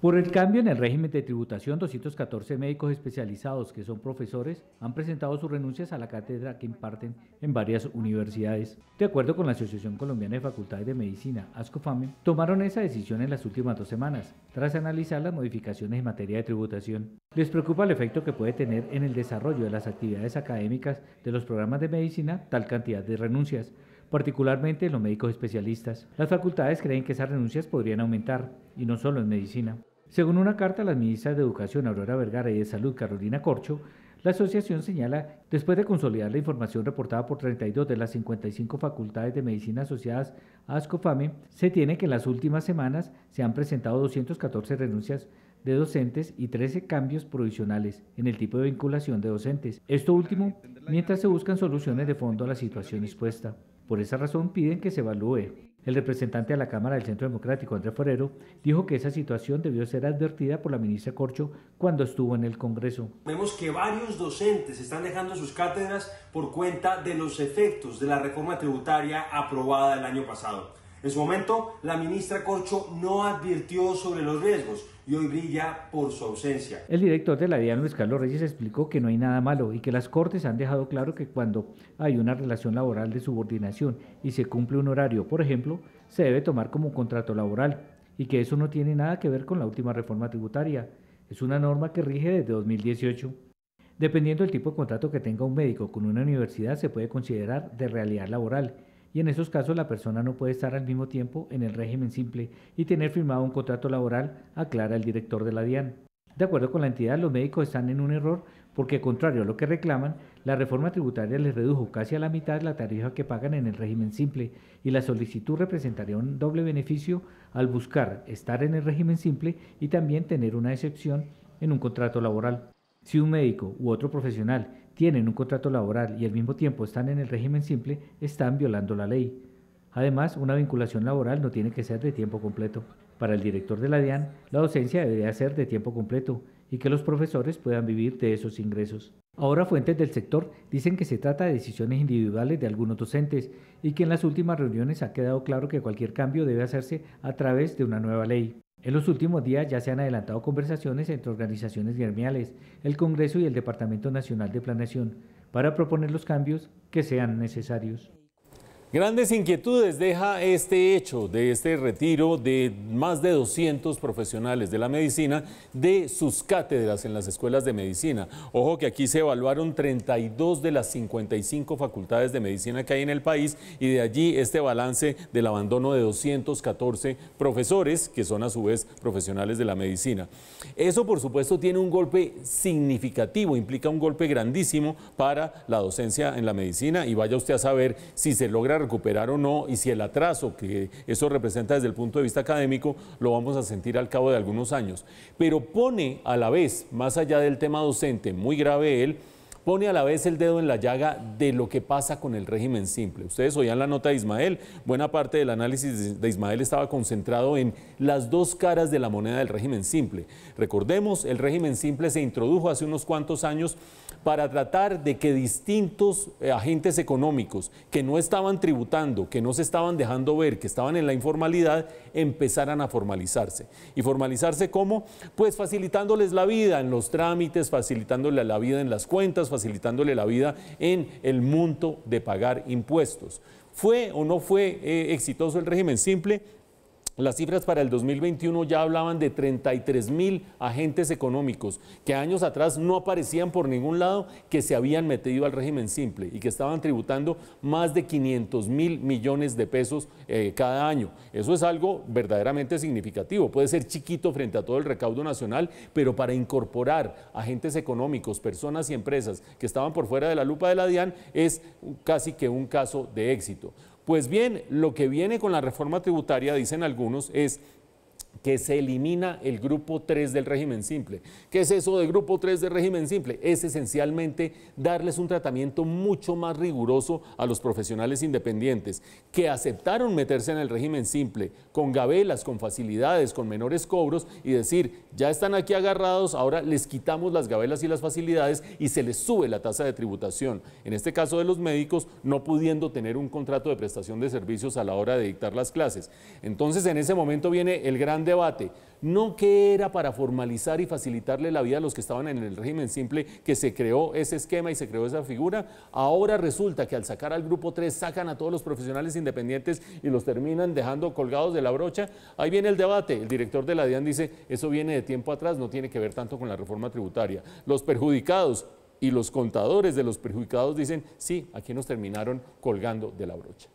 Por el cambio en el régimen de tributación, 214 médicos especializados que son profesores han presentado sus renuncias a la cátedra que imparten en varias universidades. De acuerdo con la Asociación Colombiana de Facultades de Medicina, ASCOFAME, tomaron esa decisión en las últimas dos semanas, tras analizar las modificaciones en materia de tributación. Les preocupa el efecto que puede tener en el desarrollo de las actividades académicas de los programas de medicina tal cantidad de renuncias, particularmente los médicos especialistas. Las facultades creen que esas renuncias podrían aumentar, y no solo en medicina. Según una carta a las ministras de Educación Aurora Vergara y de Salud Carolina Corcho, la asociación señala, después de consolidar la información reportada por 32 de las 55 facultades de medicina asociadas a ASCOFAME, se tiene que en las últimas semanas se han presentado 214 renuncias de docentes y 13 cambios provisionales en el tipo de vinculación de docentes. Esto último mientras se buscan soluciones de fondo a la situación expuesta. Por esa razón piden que se evalúe el representante de la Cámara del Centro Democrático, Andrés Forero, dijo que esa situación debió ser advertida por la ministra Corcho cuando estuvo en el Congreso. Vemos que varios docentes están dejando sus cátedras por cuenta de los efectos de la reforma tributaria aprobada el año pasado. En su momento, la ministra Corcho no advirtió sobre los riesgos, y hoy brilla por su ausencia. El director de la Diana Luis Carlos Reyes, explicó que no hay nada malo y que las Cortes han dejado claro que cuando hay una relación laboral de subordinación y se cumple un horario, por ejemplo, se debe tomar como un contrato laboral y que eso no tiene nada que ver con la última reforma tributaria. Es una norma que rige desde 2018. Dependiendo del tipo de contrato que tenga un médico con una universidad, se puede considerar de realidad laboral y en esos casos la persona no puede estar al mismo tiempo en el régimen simple y tener firmado un contrato laboral, aclara el director de la DIAN. De acuerdo con la entidad, los médicos están en un error porque, contrario a lo que reclaman, la reforma tributaria les redujo casi a la mitad la tarifa que pagan en el régimen simple y la solicitud representaría un doble beneficio al buscar estar en el régimen simple y también tener una excepción en un contrato laboral. Si un médico u otro profesional tienen un contrato laboral y al mismo tiempo están en el régimen simple, están violando la ley. Además, una vinculación laboral no tiene que ser de tiempo completo. Para el director de la DIAN, la docencia debería ser de tiempo completo y que los profesores puedan vivir de esos ingresos. Ahora fuentes del sector dicen que se trata de decisiones individuales de algunos docentes y que en las últimas reuniones ha quedado claro que cualquier cambio debe hacerse a través de una nueva ley. En los últimos días ya se han adelantado conversaciones entre organizaciones gremiales, el Congreso y el Departamento Nacional de Planeación para proponer los cambios que sean necesarios. Grandes inquietudes deja este hecho de este retiro de más de 200 profesionales de la medicina de sus cátedras en las escuelas de medicina. Ojo que aquí se evaluaron 32 de las 55 facultades de medicina que hay en el país y de allí este balance del abandono de 214 profesores que son a su vez profesionales de la medicina. Eso por supuesto tiene un golpe significativo, implica un golpe grandísimo para la docencia en la medicina y vaya usted a saber si se logra recuperar o no y si el atraso que eso representa desde el punto de vista académico lo vamos a sentir al cabo de algunos años. Pero pone a la vez, más allá del tema docente, muy grave él, pone a la vez el dedo en la llaga de lo que pasa con el régimen simple. Ustedes oían la nota de Ismael, buena parte del análisis de Ismael estaba concentrado en las dos caras de la moneda del régimen simple. Recordemos, el régimen simple se introdujo hace unos cuantos años para tratar de que distintos eh, agentes económicos que no estaban tributando, que no se estaban dejando ver, que estaban en la informalidad, empezaran a formalizarse. ¿Y formalizarse cómo? Pues facilitándoles la vida en los trámites, facilitándoles la vida en las cuentas, facilitándole la vida en el mundo de pagar impuestos. ¿Fue o no fue eh, exitoso el régimen simple? Las cifras para el 2021 ya hablaban de 33 mil agentes económicos que años atrás no aparecían por ningún lado, que se habían metido al régimen simple y que estaban tributando más de 500 mil millones de pesos eh, cada año. Eso es algo verdaderamente significativo. Puede ser chiquito frente a todo el recaudo nacional, pero para incorporar agentes económicos, personas y empresas que estaban por fuera de la lupa de la DIAN es casi que un caso de éxito. Pues bien, lo que viene con la reforma tributaria, dicen algunos, es que se elimina el grupo 3 del régimen simple. ¿Qué es eso de grupo 3 del régimen simple? Es esencialmente darles un tratamiento mucho más riguroso a los profesionales independientes que aceptaron meterse en el régimen simple con gabelas, con facilidades, con menores cobros y decir, ya están aquí agarrados, ahora les quitamos las gabelas y las facilidades y se les sube la tasa de tributación. En este caso de los médicos, no pudiendo tener un contrato de prestación de servicios a la hora de dictar las clases. Entonces, en ese momento viene el grande debate. No que era para formalizar y facilitarle la vida a los que estaban en el régimen simple que se creó ese esquema y se creó esa figura. Ahora resulta que al sacar al grupo 3 sacan a todos los profesionales independientes y los terminan dejando colgados de la brocha. Ahí viene el debate. El director de la DIAN dice, eso viene de tiempo atrás, no tiene que ver tanto con la reforma tributaria. Los perjudicados y los contadores de los perjudicados dicen, sí, aquí nos terminaron colgando de la brocha.